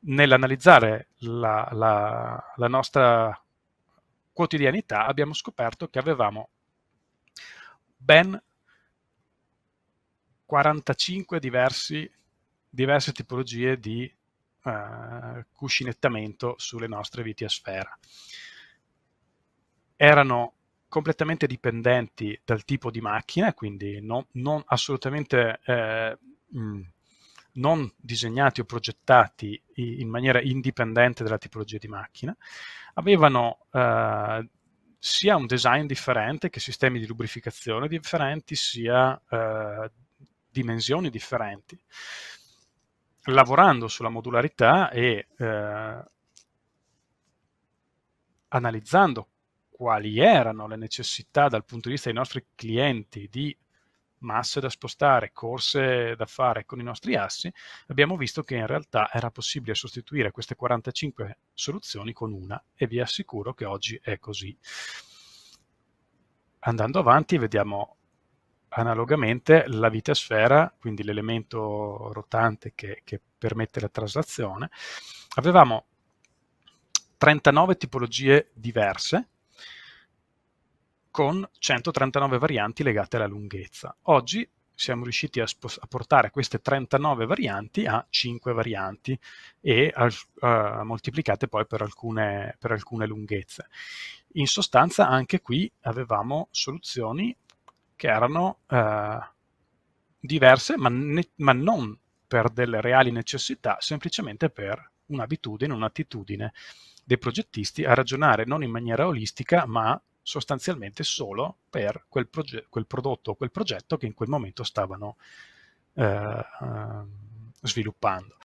nell'analizzare la, la, la nostra quotidianità abbiamo scoperto che avevamo ben 45 diversi, diverse tipologie di uh, cuscinettamento sulle nostre viti a sfera. Erano completamente dipendenti dal tipo di macchina, quindi non, non assolutamente eh, mh, mm, non disegnati o progettati in maniera indipendente dalla tipologia di macchina, avevano eh, sia un design differente che sistemi di lubrificazione differenti, sia eh, dimensioni differenti. Lavorando sulla modularità e eh, analizzando quali erano le necessità dal punto di vista dei nostri clienti di masse da spostare, corse da fare con i nostri assi, abbiamo visto che in realtà era possibile sostituire queste 45 soluzioni con una e vi assicuro che oggi è così. Andando avanti vediamo analogamente la vitasfera, quindi l'elemento rotante che, che permette la traslazione. Avevamo 39 tipologie diverse con 139 varianti legate alla lunghezza. Oggi siamo riusciti a, a portare queste 39 varianti a 5 varianti e a, uh, moltiplicate poi per alcune, per alcune lunghezze. In sostanza anche qui avevamo soluzioni che erano uh, diverse ma, ma non per delle reali necessità, semplicemente per un'abitudine, un'attitudine dei progettisti a ragionare non in maniera olistica ma sostanzialmente solo per quel, quel prodotto o quel progetto che in quel momento stavano eh, ehm, sviluppando.